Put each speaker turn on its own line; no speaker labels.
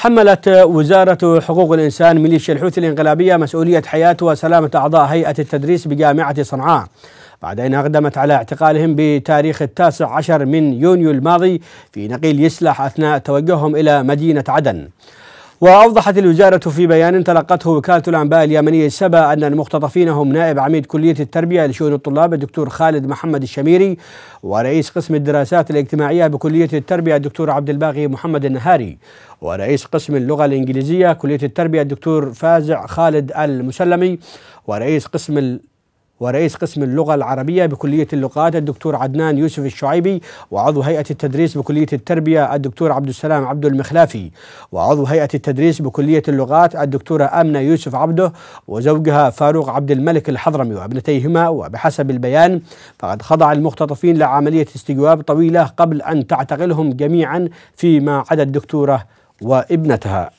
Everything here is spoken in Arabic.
حملت وزارة حقوق الإنسان ميليشيا الحوثي الإنقلابية مسؤولية حياة وسلامة أعضاء هيئة التدريس بجامعة صنعاء بعد أن أقدمت على اعتقالهم بتاريخ التاسع عشر من يونيو الماضي في نقيل يسلح أثناء توجههم إلى مدينة عدن وأوضحت الوزارة في بيان تلقته وكالة الأنباء اليمنية السبا أن المختطفين هم نائب عميد كلية التربية لشؤون الطلاب الدكتور خالد محمد الشميري ورئيس قسم الدراسات الاجتماعية بكلية التربية الدكتور عبد الباقي محمد النهاري ورئيس قسم اللغة الإنجليزية كلية التربية الدكتور فازع خالد المسلمي ورئيس قسم ورئيس قسم اللغة العربية بكلية اللغات الدكتور عدنان يوسف الشعيبي وعضو هيئة التدريس بكلية التربية الدكتور عبد السلام عبد المخلافي وعضو هيئة التدريس بكلية اللغات الدكتورة آمنة يوسف عبده وزوجها فاروق عبد الملك الحضرمي وابنتيهما وبحسب البيان فقد خضع المختطفين لعملية استجواب طويلة قبل أن تعتقلهم جميعا فيما عدا الدكتورة وابنتها